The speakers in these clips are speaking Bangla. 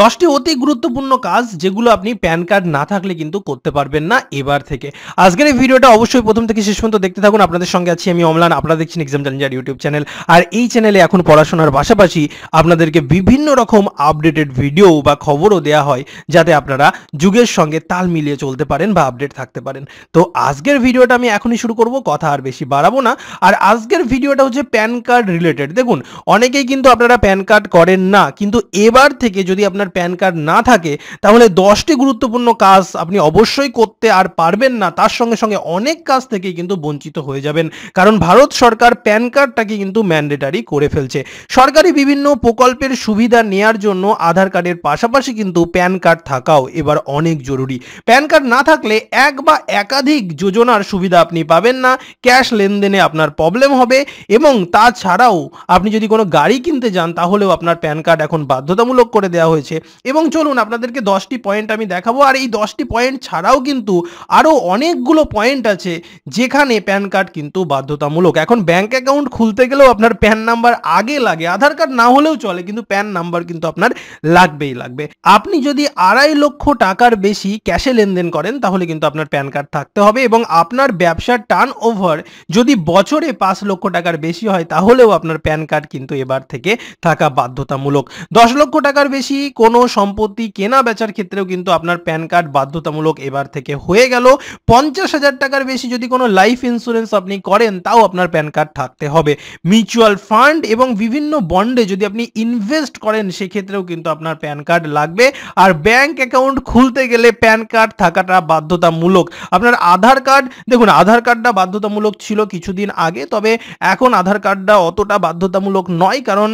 দশটি অতি গুরুত্বপূর্ণ কাজ যেগুলো আপনি প্যান কার্ড না থাকলে কিন্তু করতে পারবেন না এবার থেকে আজকের এই ভিডিওটা অবশ্যই প্রথম থেকে শেষ পর্যন্ত দেখতে থাকুন আপনাদের সঙ্গে আছি আমি অমলান আপনারা দেখছেন এক্সাম চ্যালেঞ্জার ইউটিউব চ্যানেল আর এই চ্যানেলে এখন পড়াশোনার পাশাপাশি আপনাদেরকে বিভিন্ন রকম আপডেটেড ভিডিও বা খবরও দেয়া হয় যাতে আপনারা যুগের সঙ্গে তাল মিলিয়ে চলতে পারেন বা আপডেট থাকতে পারেন তো আজকের ভিডিওটা আমি এখনই শুরু করব কথা আর বেশি বাড়াবো না আর আজকের ভিডিওটা হচ্ছে প্যান কার্ড রিলেটেড দেখুন অনেকেই কিন্তু আপনারা প্যান কার্ড করেন না কিন্তু এবার থেকে যদি আপনি আপনার প্যান কার্ড না থাকে তাহলে দশটি গুরুত্বপূর্ণ কাজ আপনি অবশ্যই করতে আর পারবেন না তার সঙ্গে সঙ্গে অনেক কাজ থেকেই কিন্তু বঞ্চিত হয়ে যাবেন কারণ ভারত সরকার প্যান কার্ডটাকে কিন্তু ম্যান্ডেটারি করে ফেলছে সরকারি বিভিন্ন প্রকল্পের সুবিধা নেয়ার জন্য আধার কার্ডের পাশাপাশি কিন্তু প্যান কার্ড থাকাও এবার অনেক জরুরি প্যান কার্ড না থাকলে এক বা একাধিক যোজনার সুবিধা আপনি পাবেন না ক্যাশ লেনদেনে আপনার প্রবলেম হবে এবং তাছাড়াও আপনি যদি কোনো গাড়ি কিনতে যান তাহলেও আপনার প্যান কার্ড এখন বাধ্যতামূলক করে দেওয়া হয়েছে রয়েছে এবং চলুন আপনাদেরকে দশটি পয়েন্ট আমি দেখাবো আর এই দশটি পয়েন্ট ছাড়াও কিন্তু আরও অনেকগুলো পয়েন্ট আছে যেখানে প্যান কার্ড কিন্তু বাধ্যতামূলক এখন ব্যাঙ্ক অ্যাকাউন্ট খুলতে গেলেও আপনার প্যান নাম্বার আগে লাগে আধার কার্ড না হলেও চলে কিন্তু প্যান নাম্বার কিন্তু আপনার লাগবেই লাগবে আপনি যদি আড়াই লক্ষ টাকার বেশি ক্যাশে লেনদেন করেন তাহলে কিন্তু আপনার প্যান কার্ড থাকতে হবে এবং আপনার ব্যবসার টার্ন ওভার যদি বছরে পাঁচ লক্ষ টাকার বেশি হয় তাহলেও আপনার প্যান কার্ড কিন্তু এবার থেকে থাকা বাধ্যতামূলক দশ লক্ষ টাকার বেশি কোনো সম্পত্তি কেনা বেচার ক্ষেত্রেও কিন্তু আপনার প্যান কার্ড বাধ্যতামূলক এবার থেকে হয়ে গেল পঞ্চাশ হাজার টাকার বেশি যদি কোনো লাইফ ইন্স্যুরেন্স আপনি করেন তাও আপনার প্যান কার্ড থাকতে হবে মিউচুয়াল ফান্ড এবং বিভিন্ন বন্ডে যদি আপনি ইনভেস্ট করেন সেক্ষেত্রেও কিন্তু আপনার প্যান কার্ড লাগবে আর ব্যাংক অ্যাকাউন্ট খুলতে গেলে প্যান কার্ড থাকাটা বাধ্যতামূলক আপনার আধার কার্ড দেখুন আধার কার্ডটা বাধ্যতামূলক ছিল কিছুদিন আগে তবে এখন আধার কার্ডটা অতটা বাধ্যতামূলক নয় কারণ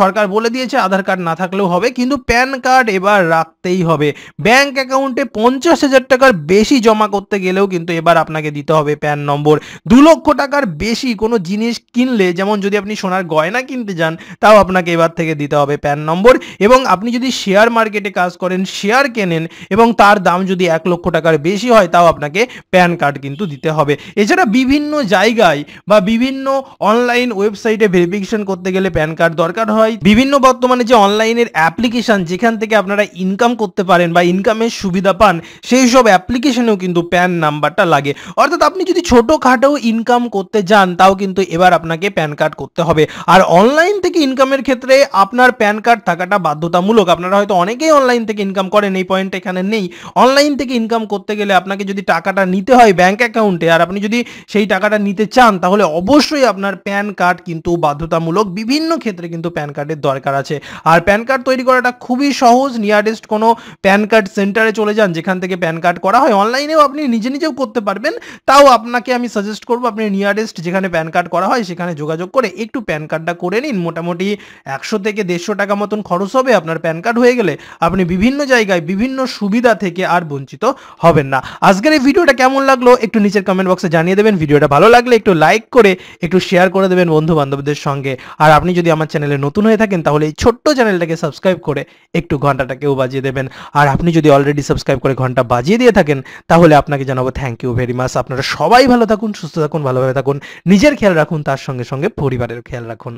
সরকার বলে দিয়েছে আধার কার্ড না থাকলেও হবে কিন্তু প্যান প্যান কার্ড এবার রাখতেই হবে ব্যাংক অ্যাকাউন্টে পঞ্চাশ হাজার টাকার বেশি জমা করতে গেলেও কিন্তু এবার আপনাকে দিতে হবে প্যান নম্বর দু লক্ষ টাকার বেশি কোনো জিনিস কিনলে যেমন যদি আপনি সোনার গয়না কিনতে যান তাও আপনাকে এবার থেকে দিতে হবে প্যান নম্বর এবং আপনি যদি শেয়ার মার্কেটে কাজ করেন শেয়ার কেনেন এবং তার দাম যদি এক লক্ষ টাকার বেশি হয় তাও আপনাকে প্যান কার্ড কিন্তু দিতে হবে এছাড়া বিভিন্ন জায়গায় বা বিভিন্ন অনলাইন ওয়েবসাইটে ভেরিফিকেশন করতে গেলে প্যান কার্ড দরকার হয় বিভিন্ন বর্তমানে যে অনলাইনের অ্যাপ্লিকেশন যেখান থেকে আপনারা ইনকাম করতে পারেন বা ইনকামের সুবিধা পান সেই সব অ্যাপ্লিকেশনেও কিন্তু প্যান নাম্বারটা লাগে অর্থাৎ আপনি যদি ছোটোখাটো ইনকাম করতে যান তাও কিন্তু এবার আপনাকে প্যান কার্ড করতে হবে আর অনলাইন থেকে ইনকামের ক্ষেত্রে আপনার প্যান কার্ড থাকাটা বাধ্যতামূলক আপনারা হয়তো অনেকেই অনলাইন থেকে ইনকাম করেন এই পয়েন্ট এখানে নেই অনলাইন থেকে ইনকাম করতে গেলে আপনাকে যদি টাকাটা নিতে হয় ব্যাঙ্ক অ্যাকাউন্টে আর আপনি যদি সেই টাকাটা নিতে চান তাহলে অবশ্যই আপনার প্যান কার্ড কিন্তু বাধ্যতামূলক বিভিন্ন ক্ষেত্রে কিন্তু প্যান কার্ডের দরকার আছে আর প্যান কার্ড তৈরি করাটা খুবই সহজ নিয়ারেস্ট কোনো প্যান কার্ড সেন্টারে চলে যান যেখান থেকে প্যান কার্ড করা হয় অনলাইনেও আপনি নিজে নিজেও করতে পারবেন তাও আপনাকে আমি সাজেস্ট করব আপনি নিয়ারেস্ট যেখানে প্যান কার্ড করা হয় সেখানে যোগাযোগ করে একটু প্যান কার্ডটা করে নিন মোটামুটি একশো থেকে দেড়শো টাকা মতন খরচ হবে আপনার প্যান কার্ড হয়ে গেলে আপনি বিভিন্ন জায়গায় বিভিন্ন সুবিধা থেকে আর বঞ্চিত হবেন না আজকের এই ভিডিওটা কেমন লাগলো একটু নিচের কমেন্ট বক্সে জানিয়ে দেবেন ভিডিওটা ভালো লাগলে একটু লাইক করে একটু শেয়ার করে দেবেন বন্ধু বান্ধবদের সঙ্গে আর আপনি যদি আমার চ্যানেলে নতুন হয়ে থাকেন তাহলে এই ছোট্ট চ্যানেলটাকে সাবস্ক্রাইব করে একটু ঘন্টাটাকেও বাজিয়ে দেবেন আর আপনি যদি অলরেডি সাবস্ক্রাইব করে ঘন্টা বাজিয়ে দিয়ে থাকেন তাহলে আপনাকে জানাবো থ্যাংক ইউ ভেরি মাচ আপনারা সবাই ভালো থাকুন সুস্থ থাকুন ভালোভাবে থাকুন নিজের খেয়াল রাখুন তার সঙ্গে সঙ্গে পরিবারের খেয়াল রাখুন